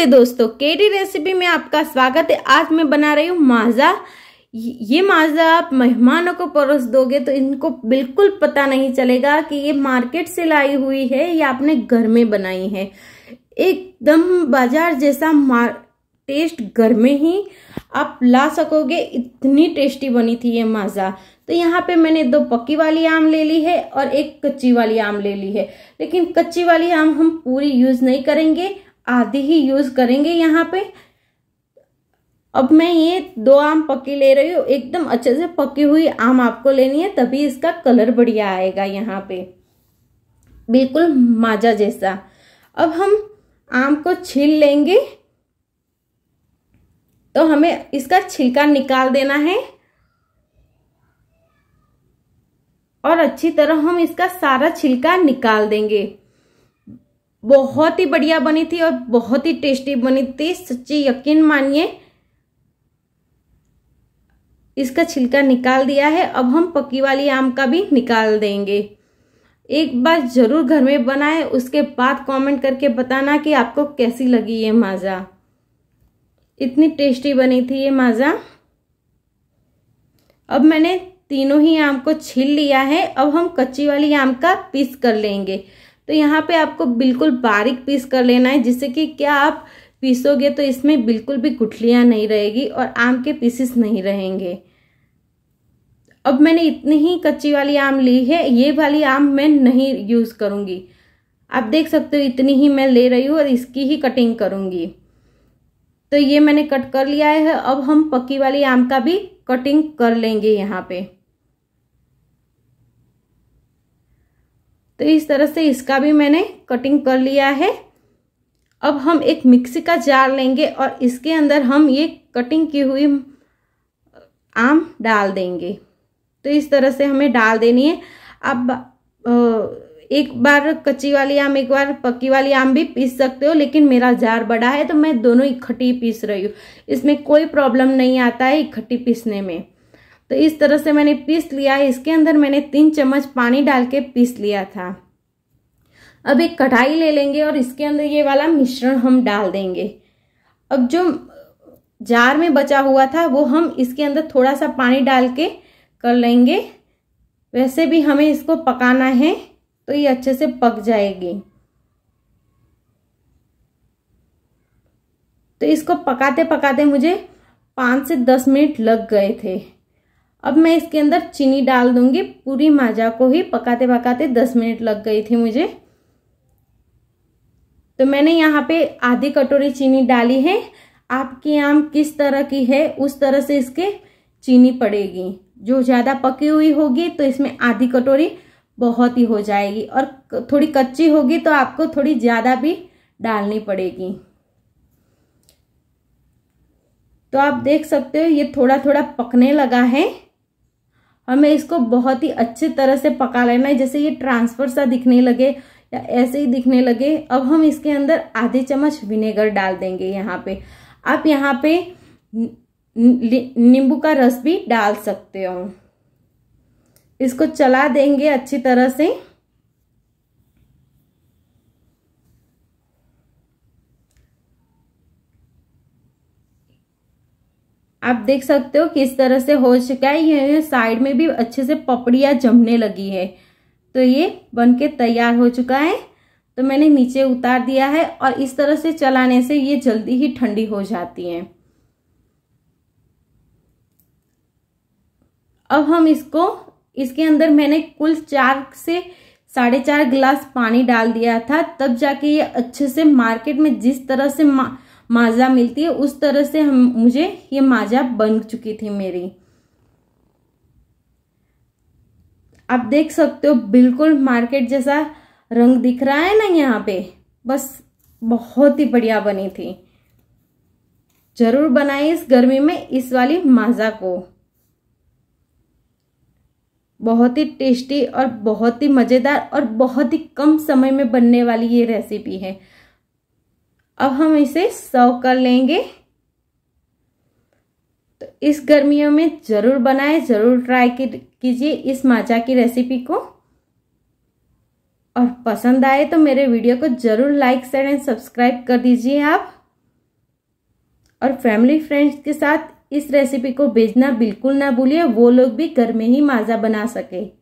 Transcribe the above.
नमस्ते दोस्तों KD recipe में आपका स्वागत है आज मैं बना रही हूँ माजा ये माजा आप मेहमानों को परोस दोगे तो इनको बिल्कुल पता नहीं चलेगा कि ये मार्केट से लाई हुई है या आपने घर में बनाई है एकदम बाजार जैसा मार टेस्ट घर में ही आप ला सकोगे इतनी टेस्टी बनी थी ये माजा तो यहाँ पे मैंने दो पक्की वाली आम ले ली है और एक कच्ची वाली आम ले ली है लेकिन कच्ची वाली आम हम पूरी यूज़ नहीं करेंगे आधी ही यूज़ करेंगे यहाँ पे अब मैं ये दो आम पकी ले रही हूँ एकदम अच्छे से पकी हुई आम आपको लेनी है तभी इसका कलर बढ़िया आएगा यहाँ पे बिल्कुल माजा जैसा अब हम आम को छील लेंगे तो हमें इसका छिलका निकाल देना है और अच्छी तरह हम इसका सारा छिलका निकाल देंगे बहुत ही बढ़िया बनी थी और बहुत ही टेस्टी बनी थी सच्ची यकीन मानिए इसका छिलका निकाल दिया है अब हम पकी वाली आम का भी निकाल देंगे एक बार ज़रूर घर में बनाएं उसके बाद कमेंट करके बताना कि आपको कैसी लगी ये माज़ा इतनी टेस्टी बनी थी ये माज़ा अब मैंने तीनों ही आम को छील लिया है अब हम कच्ची वाली आम का पीस कर लेंगे तो यहाँ पे आपको बिल्कुल बारीक पीस कर लेना है जिससे कि क्या आप पीसोगे तो इसमें बिल्कुल भी गुठलियाँ नहीं रहेगी और आम के पीसेस नहीं रहेंगे अब मैंने इतनी ही कच्ची वाली आम ली है ये वाली आम मैं नहीं यूज़ करूँगी आप देख सकते हो इतनी ही मैं ले रही हूँ और इसकी ही कटिंग करूँगी तो ये मैंने कट कर लिया है अब हम पक्की वाली आम का भी कटिंग कर लेंगे यहाँ पे तो इस तरह से इसका भी मैंने कटिंग कर लिया है अब हम एक मिक्सी का जार लेंगे और इसके अंदर हम ये कटिंग की हुई आम डाल देंगे तो इस तरह से हमें डाल देनी है अब एक बार कच्ची वाली आम एक बार पक्की वाली आम भी पीस सकते हो लेकिन मेरा जार बड़ा है तो मैं दोनों इकट्ठी पीस रही हूँ इसमें कोई प्रॉब्लम नहीं आता है इकट्ठी पीसने में तो इस तरह से मैंने पीस लिया इसके अंदर मैंने तीन चम्मच पानी डाल के पीस लिया था अब एक कढ़ाई ले लेंगे और इसके अंदर ये वाला मिश्रण हम डाल देंगे अब जो जार में बचा हुआ था वो हम इसके अंदर थोड़ा सा पानी डाल के कर लेंगे वैसे भी हमें इसको पकाना है तो ये अच्छे से पक जाएगी तो इसको पकाते पकाते मुझे पाँच से दस मिनट लग गए थे अब मैं इसके अंदर चीनी डाल दूंगी पूरी माजा को ही पकाते पकाते दस मिनट लग गई थी मुझे तो मैंने यहाँ पे आधी कटोरी चीनी डाली है आपकी आम किस तरह की है उस तरह से इसके चीनी पड़ेगी जो ज़्यादा पकी हुई होगी तो इसमें आधी कटोरी बहुत ही हो जाएगी और थोड़ी कच्ची होगी तो आपको थोड़ी ज़्यादा भी डालनी पड़ेगी तो आप देख सकते हो ये थोड़ा थोड़ा पकने लगा है हमें इसको बहुत ही अच्छे तरह से पका लेना है जैसे ये ट्रांसफर सा दिखने लगे या ऐसे ही दिखने लगे अब हम इसके अंदर आधे चम्मच विनेगर डाल देंगे यहाँ पे आप यहाँ पे नींबू का रस भी डाल सकते हो इसको चला देंगे अच्छी तरह से आप देख सकते हो किस तरह से हो चुका है ये साइड में भी अच्छे से पपड़िया जमने लगी है तो ये बन के तैयार हो चुका है तो मैंने नीचे उतार दिया है और इस तरह से चलाने से ये जल्दी ही ठंडी हो जाती है अब हम इसको इसके अंदर मैंने कुल चार से साढ़े चार गिलास पानी डाल दिया था तब जाके ये अच्छे से मार्केट में जिस तरह से मा, माजा मिलती है उस तरह से हम मुझे ये माजा बन चुकी थी मेरी आप देख सकते हो बिल्कुल मार्केट जैसा रंग दिख रहा है ना यहाँ पे बस बहुत ही बढ़िया बनी थी जरूर बनाए इस गर्मी में इस वाली माजा को बहुत ही टेस्टी और बहुत ही मज़ेदार और बहुत ही कम समय में बनने वाली ये रेसिपी है अब हम इसे सर्व कर लेंगे तो इस गर्मियों में ज़रूर बनाएं ज़रूर ट्राई कीजिए इस माचा की रेसिपी को और पसंद आए तो मेरे वीडियो को ज़रूर लाइक शेयर एंड सब्सक्राइब कर दीजिए आप और फैमिली फ्रेंड्स के साथ इस रेसिपी को भेजना बिल्कुल ना भूलिए वो लोग भी घर में ही माजा बना सके